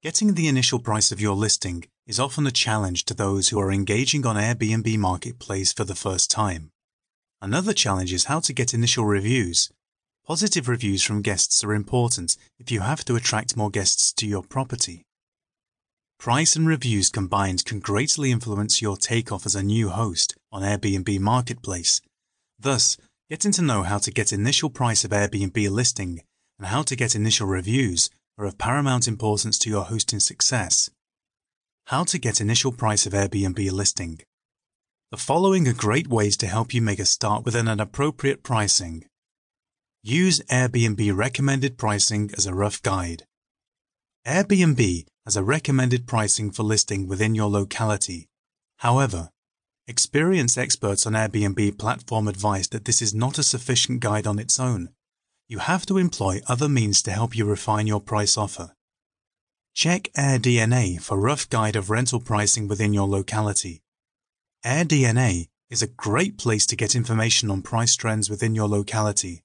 Getting the initial price of your listing is often a challenge to those who are engaging on Airbnb Marketplace for the first time. Another challenge is how to get initial reviews. Positive reviews from guests are important if you have to attract more guests to your property. Price and reviews combined can greatly influence your takeoff as a new host on Airbnb Marketplace. Thus, getting to know how to get initial price of Airbnb listing and how to get initial reviews are of paramount importance to your hosting success. How to get initial price of Airbnb listing. The following are great ways to help you make a start within an appropriate pricing. Use Airbnb recommended pricing as a rough guide. Airbnb has a recommended pricing for listing within your locality. However, experienced experts on Airbnb platform advise that this is not a sufficient guide on its own you have to employ other means to help you refine your price offer. Check AirDNA for rough guide of rental pricing within your locality. AirDNA is a great place to get information on price trends within your locality.